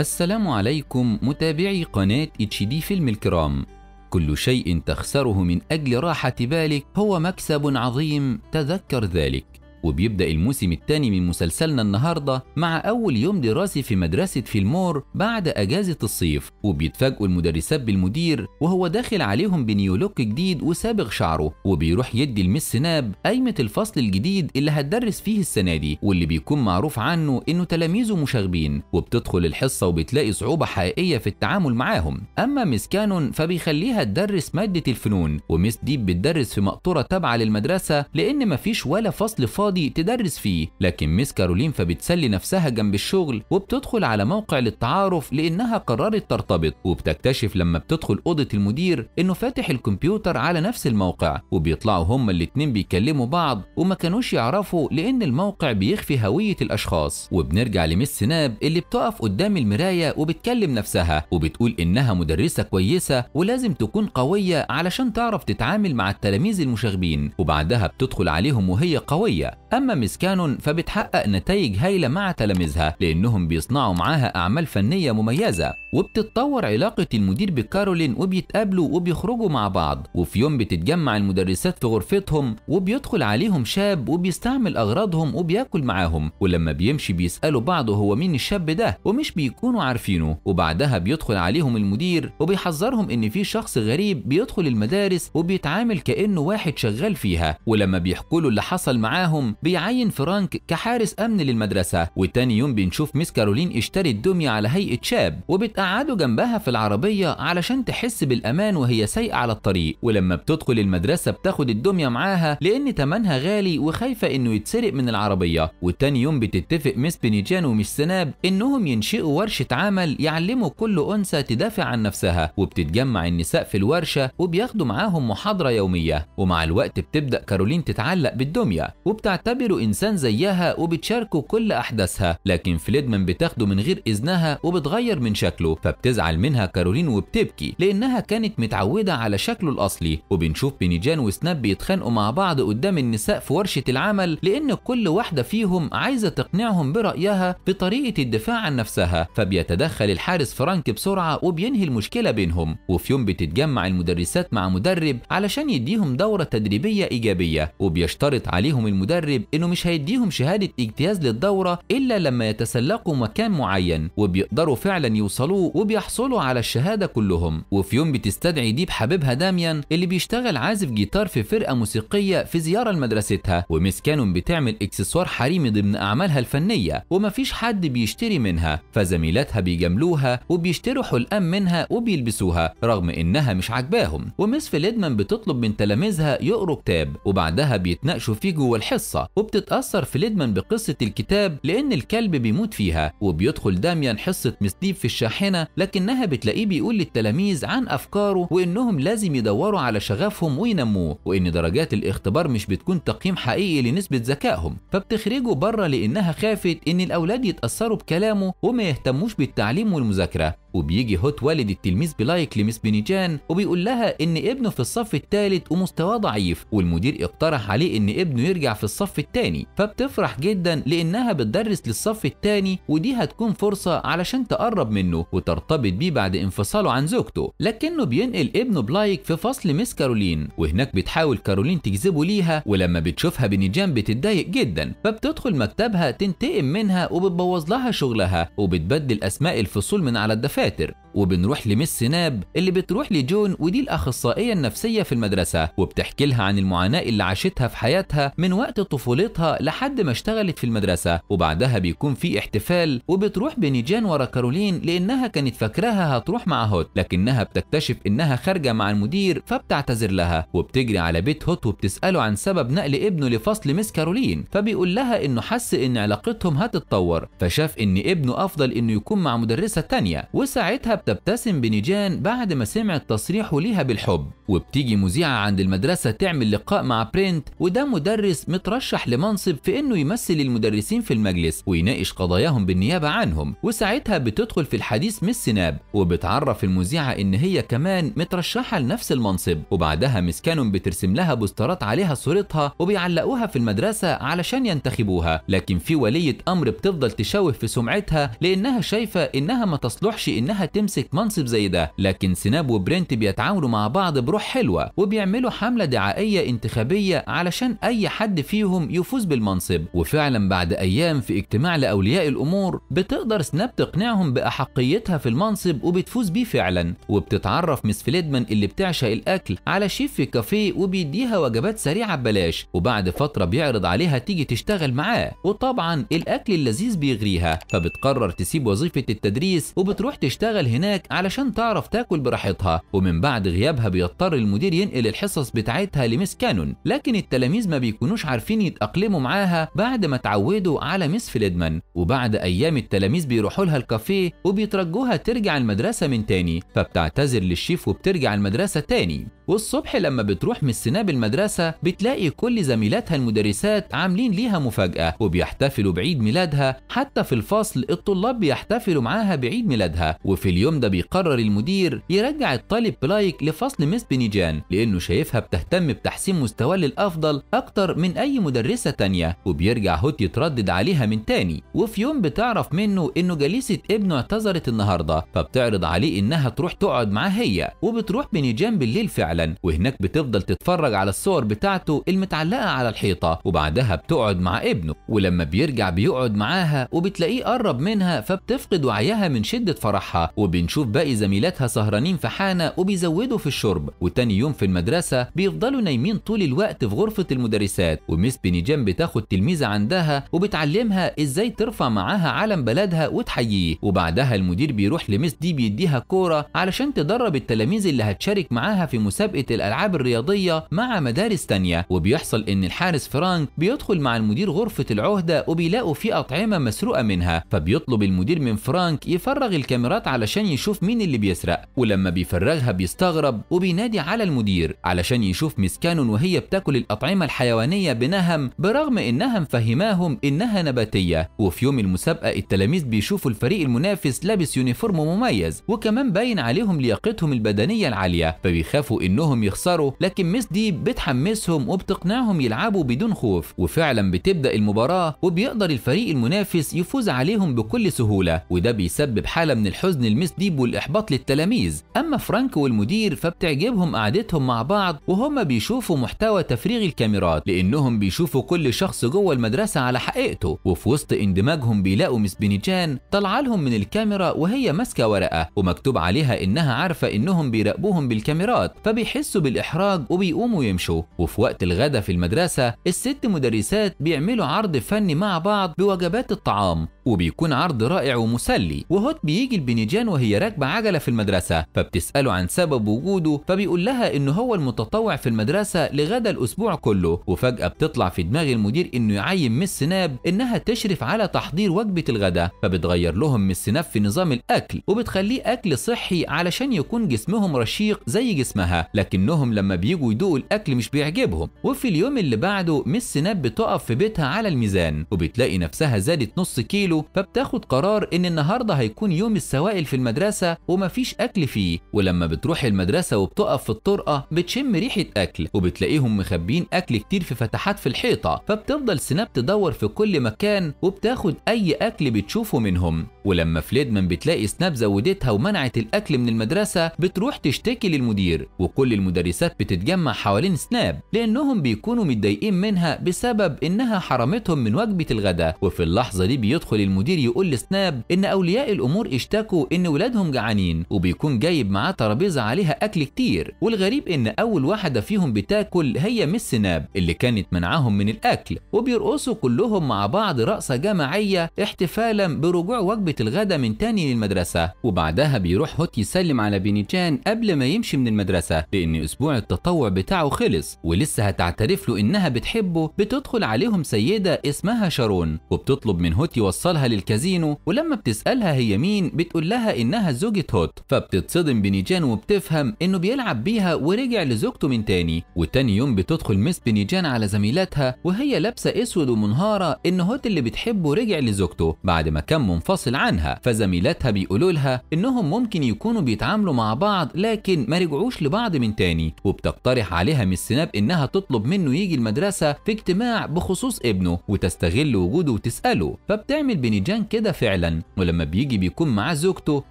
السلام عليكم متابعي قناة اتش دي فيلم الكرام كل شيء تخسره من أجل راحة بالك هو مكسب عظيم تذكر ذلك وبيبدأ الموسم الثاني من مسلسلنا النهاردة مع أول يوم دراسي في مدرسة فيلمور بعد أجازة الصيف وبيتفاجئوا المدرسات بالمدير وهو داخل عليهم بنيو لوك جديد وسابغ شعره وبيروح يدي المس ناب قايمة الفصل الجديد اللي هتدرس فيه السنة دي واللي بيكون معروف عنه إنه تلاميذه مشاغبين وبتدخل الحصة وبتلاقي صعوبة حقيقية في التعامل معاهم أما مس كانون فبيخليها تدرس مادة الفنون ومس ديب بتدرس في مقطورة تابعة للمدرسة لأن مفيش ولا فصل فاضي فاضي تدرس فيه لكن ميس كارولين فبتسلي نفسها جنب الشغل وبتدخل على موقع للتعارف لانها قررت ترتبط وبتكتشف لما بتدخل اوضه المدير انه فاتح الكمبيوتر على نفس الموقع وبيطلعوا هما الاتنين بيكلموا بعض وما كانوش يعرفوا لان الموقع بيخفي هويه الاشخاص وبنرجع لميس سناب اللي بتقف قدام المرايه وبتكلم نفسها وبتقول انها مدرسه كويسه ولازم تكون قويه علشان تعرف تتعامل مع التلاميذ المشاغبين وبعدها بتدخل عليهم وهي قويه أما مسكان فبتحقق نتائج هايلة مع تلاميذها لأنهم بيصنعوا معاها أعمال فنية مميزة وبتتطور علاقة المدير بكارولين وبيتقابلوا وبيخرجوا مع بعض وفي يوم بتتجمع المدرسات في غرفتهم وبيدخل عليهم شاب وبيستعمل أغراضهم وبياكل معاهم ولما بيمشي بيسألوا بعض هو مين الشاب ده ومش بيكونوا عارفينه وبعدها بيدخل عليهم المدير وبيحذرهم إن في شخص غريب بيدخل المدارس وبيتعامل كأنه واحد شغال فيها ولما بيحكوا له اللي حصل معاهم بيعين فرانك كحارس أمن للمدرسة وتاني يوم بنشوف ميس كارولين اشترت دمية على هيئة شاب وبتقعده جنبها في العربية علشان تحس بالأمان وهي سايقة على الطريق ولما بتدخل المدرسة بتاخد الدمية معاها لأن تمنها غالي وخايفة إنه يتسرق من العربية وتاني يوم بتتفق ميس بنيجان ومش سناب إنهم ينشئوا ورشة عمل يعلموا كل أنثى تدافع عن نفسها وبتتجمع النساء في الورشة وبياخدوا معاهم محاضرة يومية ومع الوقت بتبدأ كارولين تتعلق بالدمية وبتعتبر بتعتبره انسان زيها وبتشاركه كل احداثها لكن فليدمان بتاخده من غير اذنها وبتغير من شكله فبتزعل منها كارولين وبتبكي لانها كانت متعوده على شكله الاصلي وبنشوف بينيجان وسناب بيتخانقوا مع بعض قدام النساء في ورشه العمل لان كل واحده فيهم عايزه تقنعهم برايها بطريقه الدفاع عن نفسها فبيتدخل الحارس فرانك بسرعه وبينهي المشكله بينهم وفي يوم بتتجمع المدرسات مع مدرب علشان يديهم دوره تدريبيه ايجابيه وبيشترط عليهم المدرب الغالب انه مش هيديهم شهادة اجتياز للدورة الا لما يتسلقوا مكان معين وبيقدروا فعلا يوصلوه وبيحصلوا على الشهادة كلهم وفي يوم بتستدعي ديب حبيبها داميان اللي بيشتغل عازف جيتار في فرقة موسيقية في زيارة لمدرستها ومس كانون بتعمل اكسسوار حريمي ضمن اعمالها الفنية ومفيش حد بيشتري منها فزميلاتها بيجاملوها وبيشتروا حلقان منها وبيلبسوها رغم انها مش عاجباهم ومس فليدمان بتطلب من تلاميذها يقروا كتاب وبعدها بيتناقشوا فيه جوه الحصة وبتتأثر فليدمان بقصة الكتاب لأن الكلب بيموت فيها وبيدخل داميان حصة مسليب في الشاحنة لكنها بتلاقيه بيقول للتلاميذ عن أفكاره وإنهم لازم يدوروا على شغفهم وينموه وإن درجات الاختبار مش بتكون تقييم حقيقي لنسبة ذكائهم فبتخرجه بره لأنها خافت إن الأولاد يتأثروا بكلامه وما يهتموش بالتعليم والمذاكرة وبيجي هوت والد التلميذ بلايك لمس بنيجان وبيقول لها ان ابنه في الصف الثالث ومستواه ضعيف والمدير اقترح عليه ان ابنه يرجع في الصف الثاني فبتفرح جدا لانها بتدرس للصف الثاني ودي هتكون فرصه علشان تقرب منه وترتبط بيه بعد انفصاله عن زوجته لكنه بينقل ابنه بلايك في فصل مس كارولين وهناك بتحاول كارولين تجذبه ليها ولما بتشوفها بنيجان بتتضايق جدا فبتدخل مكتبها تنتقم منها وبتبوظ لها شغلها وبتبدل اسماء الفصول من على الدفاتر hikayettir. وبنروح لمس ناب اللي بتروح لجون ودي الاخصائيه النفسيه في المدرسه وبتحكي لها عن المعاناه اللي عاشتها في حياتها من وقت طفولتها لحد ما اشتغلت في المدرسه وبعدها بيكون في احتفال وبتروح بنيجان ورا كارولين لانها كانت فاكراها هتروح مع هوت لكنها بتكتشف انها خارجه مع المدير فبتعتذر لها وبتجري على بيت هوت وبتساله عن سبب نقل ابنه لفصل مس كارولين فبيقول لها انه حس ان علاقتهم هتتطور فشاف ان ابنه افضل انه يكون مع مدرسه تانية وساعتها بتبتسم بنيجان بعد ما سمعت تصريحه ليها بالحب وبتيجي مذيعة عند المدرسة تعمل لقاء مع برينت وده مدرس مترشح لمنصب في انه يمثل المدرسين في المجلس ويناقش قضاياهم بالنيابة عنهم وساعتها بتدخل في الحديث مس سناب وبتعرف المذيعة ان هي كمان مترشحة لنفس المنصب وبعدها مس كانون بترسم لها بوسترات عليها صورتها وبيعلقوها في المدرسة علشان ينتخبوها لكن في ولية امر بتفضل تشوه في سمعتها لانها شايفة انها ما تصلحش انها تمسك يمسك منصب زي ده لكن سناب وبرنت بيتعاملوا مع بعض بروح حلوه وبيعملوا حمله دعائيه انتخابيه علشان اي حد فيهم يفوز بالمنصب وفعلا بعد ايام في اجتماع لاولياء الامور بتقدر سناب تقنعهم باحقيتها في المنصب وبتفوز بيه فعلا وبتتعرف مس فليدمان اللي بتعشق الاكل على شيف في كافيه وبيديها وجبات سريعه ببلاش وبعد فتره بيعرض عليها تيجي تشتغل معاه وطبعا الاكل اللذيذ بيغريها فبتقرر تسيب وظيفه التدريس وبتروح تشتغل هنا هناك علشان تعرف تاكل براحتها ومن بعد غيابها بيضطر المدير ينقل الحصص بتاعتها لمس كانون لكن التلاميذ ما بيكونوش عارفين يتأقلموا معاها بعد ما اتعودوا على مس فليدمان وبعد أيام التلاميذ بيروحوا لها الكافيه وبيترجوها ترجع المدرسة من تاني فبتعتذر للشيف وبترجع المدرسة تاني والصبح لما بتروح من السناب المدرسة بتلاقي كل زميلاتها المدرسات عاملين ليها مفاجأة وبيحتفلوا بعيد ميلادها حتى في الفصل الطلاب بيحتفلوا معاها بعيد ميلادها وفي اليوم اليوم ده بيقرر المدير يرجع الطالب بلايك لفصل مس بنيجان لانه شايفها بتهتم بتحسين مستواه للافضل اكتر من اي مدرسه تانية وبيرجع هوت يتردد عليها من تاني وفي يوم بتعرف منه انه جليسه ابنه اعتذرت النهارده فبتعرض عليه انها تروح تقعد معاه هي وبتروح بنيجان بالليل فعلا وهناك بتفضل تتفرج على الصور بتاعته المتعلقه على الحيطه وبعدها بتقعد مع ابنه ولما بيرجع بيقعد معاها وبتلاقيه قرب منها فبتفقد وعيها من شده فرحها وب بنشوف باقي زميلاتها سهرانين في حانة وبيزودوا في الشرب وتاني يوم في المدرسة بيفضلوا نايمين طول الوقت في غرفة المدرسات وميس بنيجان بتاخد تلميذة عندها وبتعلمها ازاي ترفع معاها علم بلدها وتحييه وبعدها المدير بيروح لميس دي بيديها كورة علشان تدرب التلاميذ اللي هتشارك معاها في مسابقة الألعاب الرياضية مع مدارس تانية وبيحصل إن الحارس فرانك بيدخل مع المدير غرفة العهدة وبيلاقوا فيه أطعمة مسروقة منها فبيطلب المدير من فرانك يفرغ الكاميرات علشان يشوف مين اللي بيسرق ولما بيفرغها بيستغرب وبينادي على المدير علشان يشوف مسكان وهي بتاكل الأطعمة الحيوانية بنهم برغم إنها مفهماهم إنها نباتية وفي يوم المسابقة التلاميذ بيشوفوا الفريق المنافس لابس يونيفورم مميز وكمان باين عليهم لياقتهم البدنية العالية فبيخافوا إنهم يخسروا لكن مس دي بتحمسهم وبتقنعهم يلعبوا بدون خوف وفعلا بتبدأ المباراة وبيقدر الفريق المنافس يفوز عليهم بكل سهولة وده بيسبب حالة من الحزن لمس والتأديب والإحباط للتلاميذ أما فرانك والمدير فبتعجبهم قعدتهم مع بعض وهم بيشوفوا محتوى تفريغ الكاميرات لأنهم بيشوفوا كل شخص جوه المدرسة على حقيقته وفي وسط اندماجهم بيلاقوا مس بنيجان طالعة لهم من الكاميرا وهي ماسكة ورقة ومكتوب عليها إنها عارفة إنهم بيراقبوهم بالكاميرات فبيحسوا بالإحراج وبيقوموا يمشوا وفي وقت الغدا في المدرسة الست مدرسات بيعملوا عرض فني مع بعض بوجبات الطعام وبيكون عرض رائع ومسلي وهوت بيجي البنيجان وهي وهي راكبة عجلة في المدرسة فبتسأله عن سبب وجوده فبيقول لها إنه هو المتطوع في المدرسة لغدا الأسبوع كله وفجأة بتطلع في دماغ المدير إنه يعين مس ناب إنها تشرف على تحضير وجبة الغداء فبتغير لهم مس ناب في نظام الأكل وبتخليه أكل صحي علشان يكون جسمهم رشيق زي جسمها لكنهم لما بيجوا يدوقوا الأكل مش بيعجبهم وفي اليوم اللي بعده مس ناب بتقف في بيتها على الميزان وبتلاقي نفسها زادت نص كيلو فبتاخد قرار إن النهارده هيكون يوم السوائل في المدرسة المدرسة ومفيش أكل فيه ولما بتروح المدرسة وبتقف في الطرقة بتشم ريحة أكل وبتلاقيهم مخبيين أكل كتير في فتحات في الحيطة فبتفضل سناب تدور في كل مكان وبتاخد أي أكل بتشوفه منهم ولما فليدمان بتلاقي سناب زودتها ومنعت الأكل من المدرسة بتروح تشتكي للمدير وكل المدرسات بتتجمع حوالين سناب لأنهم بيكونوا متضايقين منها بسبب إنها حرمتهم من وجبة الغداء وفي اللحظة دي بيدخل المدير يقول لسناب إن أولياء الأمور اشتكوا إن ولاد ولادهم جعانين وبيكون جايب معاه ترابيزه عليها اكل كتير والغريب ان اول واحده فيهم بتاكل هي مس سناب اللي كانت منعاهم من الاكل وبيرقصوا كلهم مع بعض رقصه جماعيه احتفالا برجوع وجبه الغداء من تاني للمدرسه وبعدها بيروح هوت يسلم على بينيجان قبل ما يمشي من المدرسه لان اسبوع التطوع بتاعه خلص ولسه هتعترف له انها بتحبه بتدخل عليهم سيده اسمها شارون وبتطلب من هوت يوصلها للكازينو ولما بتسالها هي مين بتقول لها ان انها زوجة هوت فبتتصدم بنيجان وبتفهم انه بيلعب بيها ورجع لزوجته من تاني وتاني يوم بتدخل مس بنيجان على زميلاتها وهي لابسة اسود ومنهارة ان هوت اللي بتحبه رجع لزوجته بعد ما كان منفصل عنها فزميلاتها بيقولوا لها انهم ممكن يكونوا بيتعاملوا مع بعض لكن ما رجعوش لبعض من تاني وبتقترح عليها مس سناب انها تطلب منه يجي المدرسة في اجتماع بخصوص ابنه وتستغل وجوده وتسأله فبتعمل بنيجان كده فعلا ولما بيجي بيكون معاه زوجته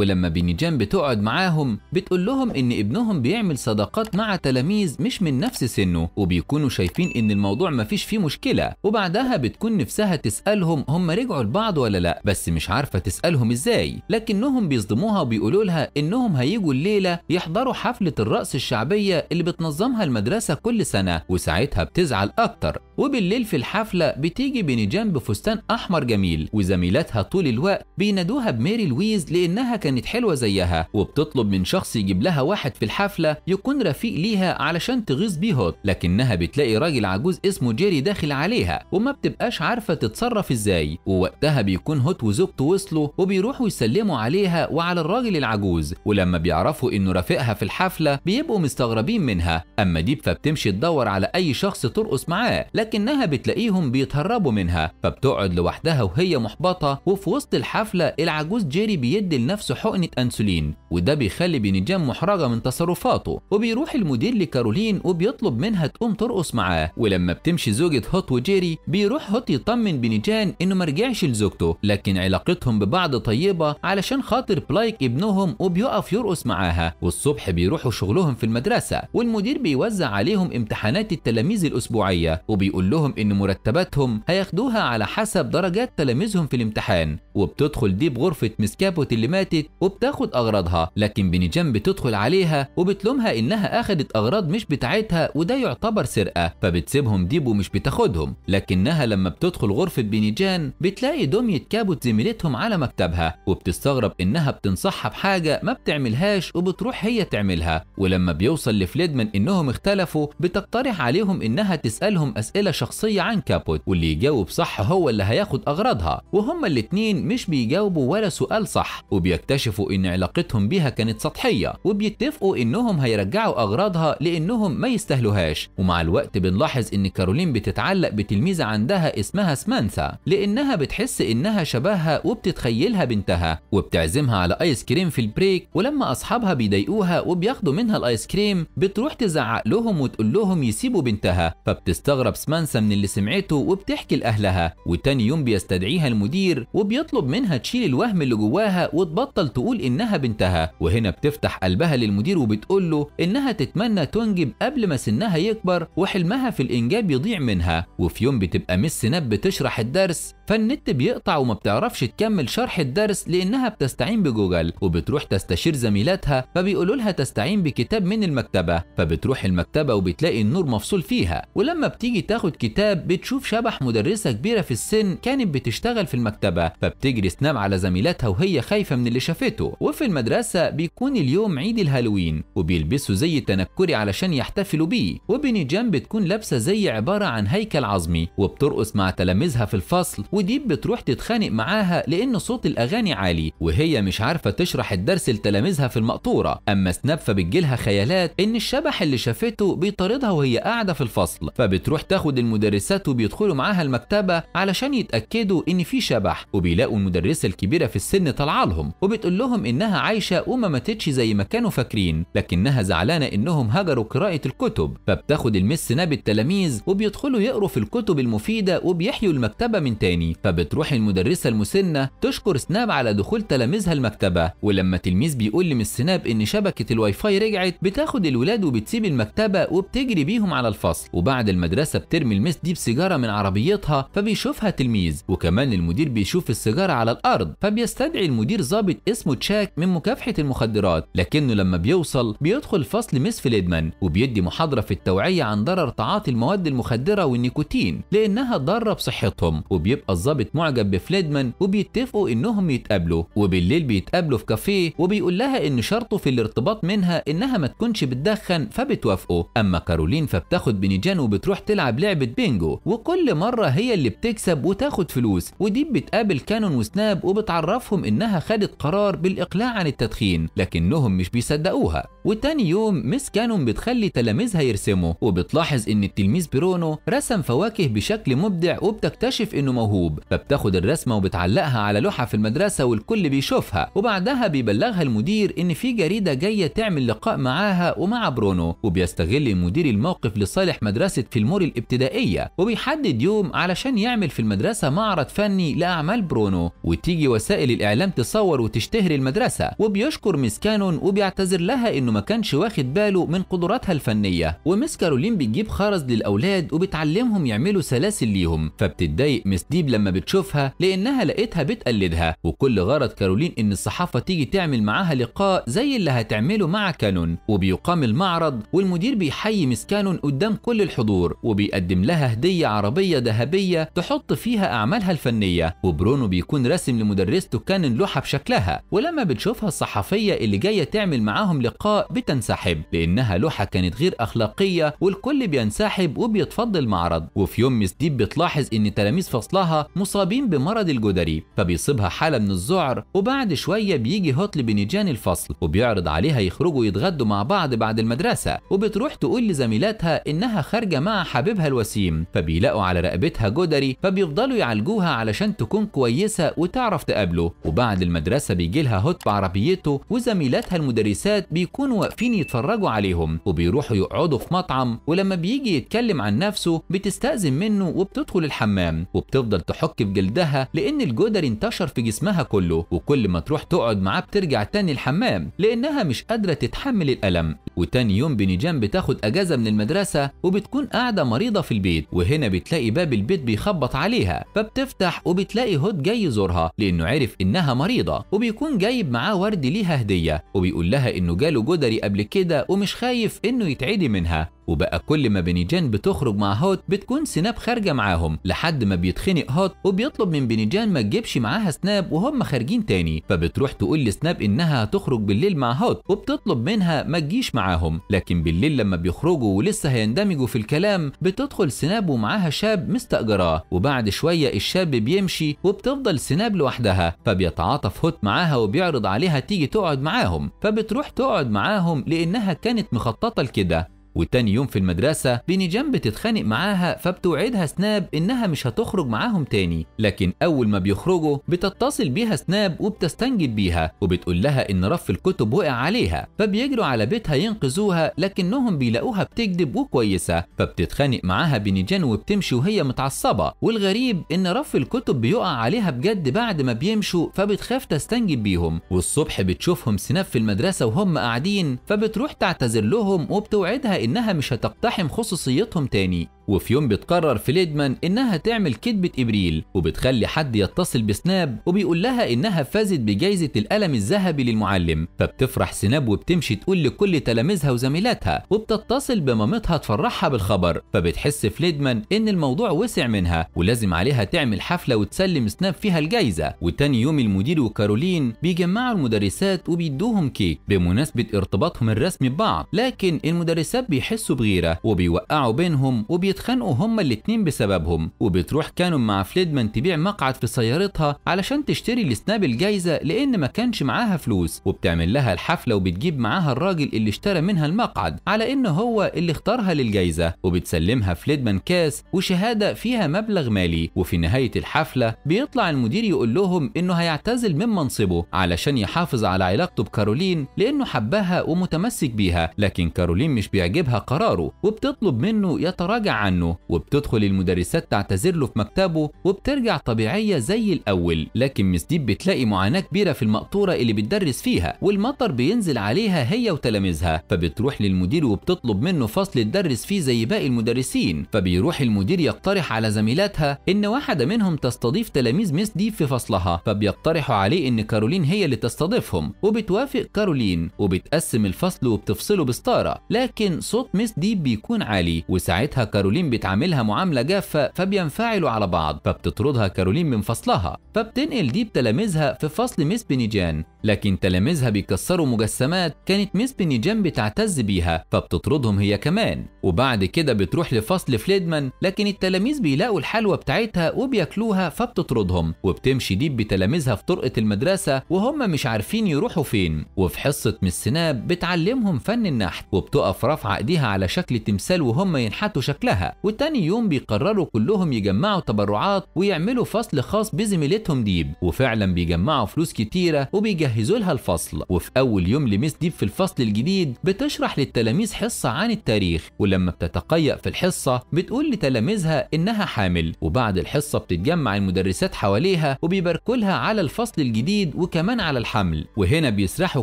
ولما بنجان بتقعد معاهم بتقول لهم ان ابنهم بيعمل صداقات مع تلاميذ مش من نفس سنه وبيكونوا شايفين ان الموضوع مفيش فيه مشكله وبعدها بتكون نفسها تسالهم هم رجعوا لبعض ولا لا بس مش عارفه تسالهم ازاي لكنهم بيصدموها وبيقولوا لها انهم هيجوا الليله يحضروا حفله الرقص الشعبيه اللي بتنظمها المدرسه كل سنه وساعتها بتزعل اكتر وبالليل في الحفله بتيجي بنجان بفستان احمر جميل وزميلاتها طول الوقت بينادوها بميري لويز لانها كانت كانت حلوة زيها وبتطلب من شخص يجيب لها واحد في الحفلة يكون رفيق ليها علشان تغيظ بيه هوت لكنها بتلاقي راجل عجوز اسمه جيري داخل عليها وما بتبقاش عارفة تتصرف ازاي ووقتها بيكون هوت وزوجته وصلوا وبيروحوا يسلموا عليها وعلى الراجل العجوز ولما بيعرفوا انه رفيقها في الحفلة بيبقوا مستغربين منها اما ديب فبتمشي تدور على اي شخص ترقص معاه لكنها بتلاقيهم بيتهربوا منها فبتقعد لوحدها وهي محبطة وفي وسط الحفلة العجوز جيري بيدي لنفسه حقنة أنسولين وده بيخلي بينجام محرجة من تصرفاته وبيروح المدير لكارولين وبيطلب منها تقوم ترقص معاه ولما بتمشي زوجة هوت وجيري بيروح هوت يطمن بينجان إنه مرجعش لزوجته لكن علاقتهم ببعض طيبة علشان خاطر بلايك ابنهم وبيقف يرقص معاها والصبح بيروحوا شغلهم في المدرسة والمدير بيوزع عليهم امتحانات التلاميذ الأسبوعية وبيقول لهم إن مرتباتهم هياخدوها على حسب درجات تلاميذهم في الامتحان وبتدخل دي بغرفة مسكابوت اللي ماتت وبتاخد اغراضها لكن بنجان بتدخل عليها وبتلومها انها اخدت اغراض مش بتاعتها وده يعتبر سرقه فبتسيبهم ديب ومش بتاخدهم لكنها لما بتدخل غرفه بنجان بتلاقي دميه كابوت زميلتهم على مكتبها وبتستغرب انها بتنصحها بحاجه ما بتعملهاش وبتروح هي تعملها ولما بيوصل لفليدمان انهم اختلفوا بتقترح عليهم انها تسالهم اسئله شخصيه عن كابوت واللي يجاوب صح هو اللي هياخد اغراضها وهما الاتنين مش بيجاوبوا ولا سؤال صح وبيكتشف بيكتشفوا ان علاقتهم بها كانت سطحية وبيتفقوا انهم هيرجعوا اغراضها لانهم ما يستاهلوهاش ومع الوقت بنلاحظ ان كارولين بتتعلق بتلميذة عندها اسمها سمانثا لانها بتحس انها شبهها وبتتخيلها بنتها وبتعزمها على ايس كريم في البريك ولما اصحابها بيضايقوها وبياخدوا منها الايس كريم بتروح تزعق لهم وتقول لهم يسيبوا بنتها فبتستغرب سمانثا من اللي سمعته وبتحكي لاهلها وتاني يوم بيستدعيها المدير وبيطلب منها تشيل الوهم اللي جواها وتبطل تقول إنها بنتها وهنا بتفتح قلبها للمدير وبتقول له إنها تتمنى تنجب قبل ما سنها يكبر وحلمها في الإنجاب يضيع منها وفي يوم بتبقى مس ناب بتشرح الدرس فالنت بيقطع وما بتعرفش تكمل شرح الدرس لانها بتستعين بجوجل وبتروح تستشير زميلاتها فبيقولوا لها تستعين بكتاب من المكتبه فبتروح المكتبه وبتلاقي النور مفصول فيها ولما بتيجي تاخد كتاب بتشوف شبح مدرسه كبيره في السن كانت بتشتغل في المكتبه فبتجري سنام على زميلاتها وهي خايفه من اللي شافته وفي المدرسه بيكون اليوم عيد الهالوين وبيلبسوا زي التنكري علشان يحتفلوا بيه وبنجان بتكون لابسه زي عباره عن هيكل عظمي وبترقص مع تلاميذها في الفصل ودي بتروح تتخانق معاها لأن صوت الأغاني عالي وهي مش عارفة تشرح الدرس لتلاميذها في المقطورة أما سناب فبتجيلها خيالات إن الشبح اللي شافته بيطاردها وهي قاعدة في الفصل فبتروح تاخد المدرسات وبيدخلوا معاها المكتبة علشان يتأكدوا إن في شبح وبيلاقوا المدرسة الكبيرة في السن طالعة لهم وبتقول لهم إنها عايشة وما ماتتش زي ما كانوا فاكرين لكنها زعلانة إنهم هجروا قراءة الكتب فبتاخد المس سناب التلاميذ وبيدخلوا يقروا في الكتب المفيدة وبيحيوا المكتبة من تاني فبتروح المدرسة المسنة تشكر سناب على دخول تلاميذها المكتبة ولما تلميذ بيقول لمس سناب ان شبكة الواي فاي رجعت بتاخد الولاد وبتسيب المكتبة وبتجري بيهم على الفصل وبعد المدرسة بترمي المس دي بسيجارة من عربيتها فبيشوفها تلميذ وكمان المدير بيشوف السيجارة على الأرض فبيستدعي المدير ظابط اسمه تشاك من مكافحة المخدرات لكنه لما بيوصل بيدخل فصل مس فليدمان وبيدي محاضرة في التوعية عن ضرر تعاطي المواد المخدرة والنيكوتين لأنها ضارة بصحتهم وبيبقى الظابط معجب بفليدمان وبيتفقوا انهم يتقابلوا وبالليل بيتقابلوا في كافيه وبيقول لها ان شرطه في الارتباط منها انها ما تكونش بتدخن فبتوافقه اما كارولين فبتاخد بنيجان وبتروح تلعب لعبه بينجو وكل مره هي اللي بتكسب وتاخد فلوس ودي بتقابل كانون وسناب وبتعرفهم انها خدت قرار بالاقلاع عن التدخين لكنهم مش بيصدقوها وتاني يوم مس كانون بتخلي تلاميذها يرسموا وبتلاحظ ان التلميذ برونو رسم فواكه بشكل مبدع وبتكتشف انه موهوب موهوب فبتاخد الرسمه وبتعلقها على لوحه في المدرسه والكل بيشوفها وبعدها بيبلغها المدير ان في جريده جايه تعمل لقاء معاها ومع برونو وبيستغل المدير الموقف لصالح مدرسه فيلمور الابتدائيه وبيحدد يوم علشان يعمل في المدرسه معرض فني لاعمال برونو وتيجي وسائل الاعلام تصور وتشتهر المدرسه وبيشكر ميس كانون وبيعتذر لها انه ما كانش واخد باله من قدراتها الفنيه وميس كارولين بتجيب خرز للاولاد وبتعلمهم يعملوا سلاسل ليهم فبتتضايق ميس ديب لما بتشوفها لانها لقيتها بتقلدها وكل غرض كارولين ان الصحافه تيجي تعمل معاها لقاء زي اللي هتعمله مع كانون وبيقام المعرض والمدير بيحيي مس كانون قدام كل الحضور وبيقدم لها هديه عربيه ذهبيه تحط فيها اعمالها الفنيه وبرونو بيكون راسم لمدرسته كانون لوحه بشكلها ولما بتشوفها الصحفيه اللي جايه تعمل معاهم لقاء بتنسحب لانها لوحه كانت غير اخلاقيه والكل بينسحب وبيتفضل المعرض وفي يوم مس ديب بتلاحظ ان تلاميذ فصلها مصابين بمرض الجدري فبيصيبها حالة من الذعر وبعد شوية بيجي هطل بنيجان الفصل وبيعرض عليها يخرجوا يتغدوا مع بعض بعد المدرسة وبتروح تقول لزميلاتها إنها خارجة مع حبيبها الوسيم فبيلاقوا على رقبتها جدري فبيفضلوا يعالجوها علشان تكون كويسة وتعرف تقابله وبعد المدرسة بيجي لها هوت بعربيته وزميلاتها المدرسات بيكونوا واقفين يتفرجوا عليهم وبيروحوا يقعدوا في مطعم ولما بيجي يتكلم عن نفسه بتستأذن منه وبتدخل الحمام وبتفضل تحك بجلدها لأن الجدر انتشر في جسمها كله وكل ما تروح تقعد معاه بترجع تاني الحمام لأنها مش قادرة تتحمل الألم وتاني يوم بنجان بتاخد أجازة من المدرسة وبتكون قاعدة مريضة في البيت وهنا بتلاقي باب البيت بيخبط عليها فبتفتح وبتلاقي هود جاي يزورها لأنه عرف إنها مريضة وبيكون جايب معاه ورد ليها هدية وبيقول لها إنه جاله جدري قبل كده ومش خايف إنه يتعدي منها وبقى كل ما بنيجان بتخرج مع هوت بتكون سناب خارجه معاهم لحد ما بيتخنق هوت وبيطلب من بنيجان ما تجيبش معاها سناب وهم خارجين تاني فبتروح تقول لسناب انها هتخرج بالليل مع هوت وبتطلب منها ما تجيش معاهم لكن بالليل لما بيخرجوا ولسه هيندمجوا في الكلام بتدخل سناب ومعاها شاب مستأجراه وبعد شويه الشاب بيمشي وبتفضل سناب لوحدها فبيتعاطف هوت معاها وبيعرض عليها تيجي تقعد معاهم فبتروح تقعد معاهم لانها كانت مخططه لكده وتاني يوم في المدرسة بيني جنب بتتخانق معاها فبتوعدها سناب إنها مش هتخرج معاهم تاني لكن أول ما بيخرجوا بتتصل بيها سناب وبتستنجد بيها وبتقول لها إن رف الكتب وقع عليها فبيجروا على بيتها ينقذوها لكنهم بيلاقوها بتكذب وكويسة فبتتخانق معاها بيني جان وبتمشي وهي متعصبة والغريب إن رف الكتب بيقع عليها بجد بعد ما بيمشوا فبتخاف تستنجد بيهم والصبح بتشوفهم سناب في المدرسة وهم قاعدين فبتروح تعتذر لهم وبتوعدها إنها مش هتقتحم خصوصيتهم تاني وفي يوم بتقرر فليدمان انها تعمل كذبة ابريل وبتخلي حد يتصل بسناب وبيقول لها انها فازت بجائزة القلم الذهبي للمعلم فبتفرح سناب وبتمشي تقول لكل تلاميذها وزميلاتها وبتتصل بمامتها تفرحها بالخبر فبتحس فليدمان ان الموضوع وسع منها ولازم عليها تعمل حفلة وتسلم سناب فيها الجائزة وتاني يوم المدير وكارولين بيجمعوا المدرسات وبيدوهم كيك بمناسبة ارتباطهم الرسمي ببعض لكن المدرسات بيحسوا بغيرة وبيوقعوا بينهم وبيت بيتخانقوا هما الاتنين بسببهم وبتروح كانون مع فليدمان تبيع مقعد في سيارتها علشان تشتري السناب الجايزة لأن ما كانش معاها فلوس وبتعمل لها الحفلة وبتجيب معاها الراجل اللي اشترى منها المقعد على إن هو اللي اختارها للجايزة وبتسلمها فليدمان كاس وشهادة فيها مبلغ مالي وفي نهاية الحفلة بيطلع المدير يقول لهم إنه هيعتزل من منصبه علشان يحافظ على علاقته بكارولين لأنه حبها ومتمسك بيها لكن كارولين مش بيعجبها قراره وبتطلب منه يتراجع عنه عنه وبتدخل المدرسات تعتذر له في مكتبه وبترجع طبيعية زي الأول لكن مس ديب بتلاقي معاناة كبيرة في المقطورة اللي بتدرس فيها والمطر بينزل عليها هي وتلاميذها فبتروح للمدير وبتطلب منه فصل تدرس فيه زي باقي المدرسين فبيروح المدير يقترح على زميلاتها إن واحدة منهم تستضيف تلاميذ مس ديب في فصلها فبيقترحوا عليه إن كارولين هي اللي تستضيفهم وبتوافق كارولين وبتقسم الفصل وبتفصله بستارة لكن صوت مس ديب بيكون عالي وساعتها كارولين كارولين بتعاملها معاملة جافة فبينفعلوا على بعض فبتطردها كارولين من فصلها فبتنقل دي بتلاميذها في فصل ميس بنيجان لكن تلاميذها بيكسروا مجسمات كانت ميس بنيجان بتعتز بيها فبتطردهم هي كمان وبعد كده بتروح لفصل فليدمان لكن التلاميذ بيلاقوا الحلوى بتاعتها وبياكلوها فبتطردهم وبتمشي ديب بتلاميذها في طرقة المدرسة وهم مش عارفين يروحوا فين وفي حصة ميس سناب بتعلمهم فن النحت وبتقف رافعة ايديها على شكل تمثال وهم ينحتوا شكلها معاها وتاني يوم بيقرروا كلهم يجمعوا تبرعات ويعملوا فصل خاص بزميلتهم ديب وفعلا بيجمعوا فلوس كتيرة وبيجهزوا لها الفصل وفي أول يوم لمس ديب في الفصل الجديد بتشرح للتلاميذ حصة عن التاريخ ولما بتتقيأ في الحصة بتقول لتلاميذها إنها حامل وبعد الحصة بتتجمع المدرسات حواليها وبيباركولها على الفصل الجديد وكمان على الحمل وهنا بيسرحوا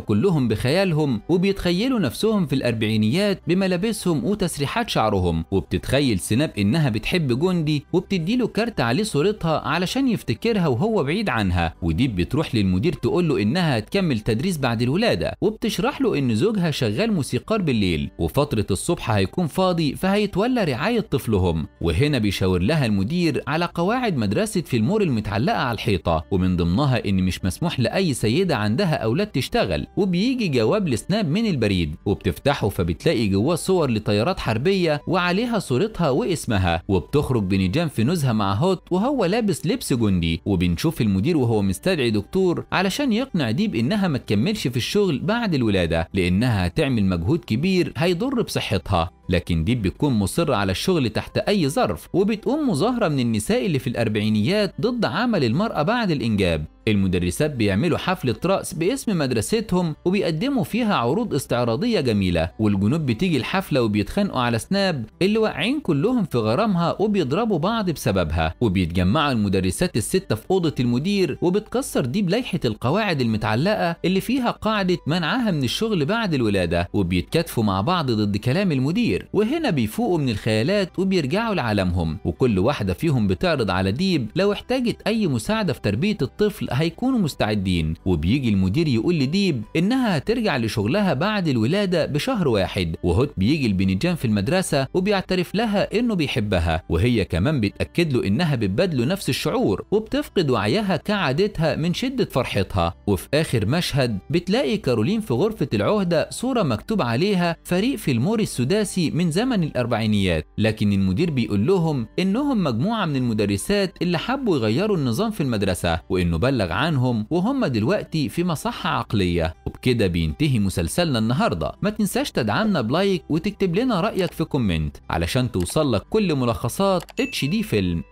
كلهم بخيالهم وبيتخيلوا نفسهم في الأربعينيات بملابسهم وتسريحات شعرهم وبتتخيل متخيل سناب إنها بتحب جندي وبتديله كارت عليه صورتها علشان يفتكرها وهو بعيد عنها وديب بتروح للمدير تقول له إنها هتكمل تدريس بعد الولادة وبتشرح له إن زوجها شغال موسيقار بالليل وفترة الصبح هيكون فاضي فهيتولى رعاية طفلهم وهنا بيشاور لها المدير على قواعد مدرسة في المور المتعلقة على الحيطة ومن ضمنها إن مش مسموح لأي سيدة عندها أولاد تشتغل وبيجي جواب لسناب من البريد وبتفتحه فبتلاقي جواه صور لطيارات حربية وعليها صورتها شخصيتها واسمها وبتخرج بنيجان في نزهه مع هوت وهو لابس لبس جندي وبنشوف المدير وهو مستدعي دكتور علشان يقنع ديب انها ما تكملش في الشغل بعد الولاده لانها هتعمل مجهود كبير هيضر بصحتها لكن ديب بتكون مصرة على الشغل تحت أي ظرف وبتقوم مظاهرة من النساء اللي في الأربعينيات ضد عمل المرأة بعد الإنجاب المدرسات بيعملوا حفلة رقص باسم مدرستهم وبيقدموا فيها عروض استعراضية جميلة والجنود بتيجي الحفلة وبيتخانقوا على سناب اللي واقعين كلهم في غرامها وبيضربوا بعض بسببها وبيتجمعوا المدرسات الستة في أوضة المدير وبتكسر دي بلائحة القواعد المتعلقة اللي فيها قاعدة منعها من الشغل بعد الولادة وبيتكاتفوا مع بعض ضد كلام المدير وهنا بيفوقوا من الخيالات وبيرجعوا لعالمهم وكل واحدة فيهم بتعرض على ديب لو احتاجت أي مساعدة في تربية الطفل هيكونوا مستعدين وبيجي المدير يقول لديب انها هترجع لشغلها بعد الولاده بشهر واحد وهوت بيجي البنيجان في المدرسه وبيعترف لها انه بيحبها وهي كمان بتاكد له انها بتبادله نفس الشعور وبتفقد وعيها كعادتها من شده فرحتها وفي اخر مشهد بتلاقي كارولين في غرفه العهده صوره مكتوب عليها فريق في الموري السداسي من زمن الاربعينيات لكن المدير بيقول لهم انهم مجموعه من المدرسات اللي حبوا يغيروا النظام في المدرسه وانه بلغ وبيتبلغ عنهم وهم دلوقتي في مصحة عقلية وبكده بينتهي مسلسلنا النهاردة ما تنساش تدعمنا بلايك وتكتب لنا رأيك في كومنت علشان توصلك كل ملخصات اتش دي فيلم